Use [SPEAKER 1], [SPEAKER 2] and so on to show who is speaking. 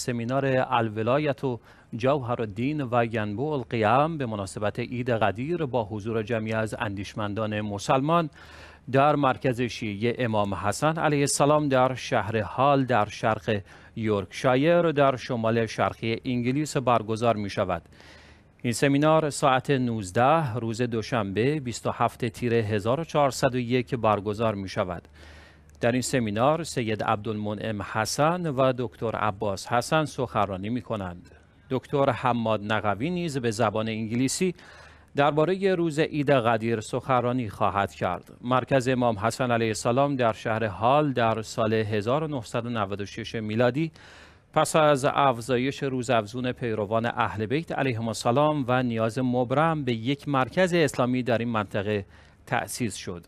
[SPEAKER 1] سمینار الولایت و جوهر دین و ینبوع القیام به مناسبت عید قدیر با حضور جمعی از اندیشمندان مسلمان در مرکز شیعه امام حسن علیه السلام در شهر حال در شرق یورکشایر در شمال شرقی انگلیس برگزار می شود. این سمینار ساعت 19 روز دوشنبه 27 تیر 1401 برگزار می شود. در این سمینار سید عبدالمنعم حسن و دکتر عباس حسن سخنرانی می کنند. دکتر حماد نقوی نیز به زبان انگلیسی درباره روز عید قدیر سخنرانی خواهد کرد. مرکز امام حسن علیه السلام در شهر حال در سال 1996 میلادی پس از افزایش روز افزون پیروان اهل بیت علیهم السلام و نیاز مبرم به یک مرکز اسلامی در این منطقه تأسیس شد.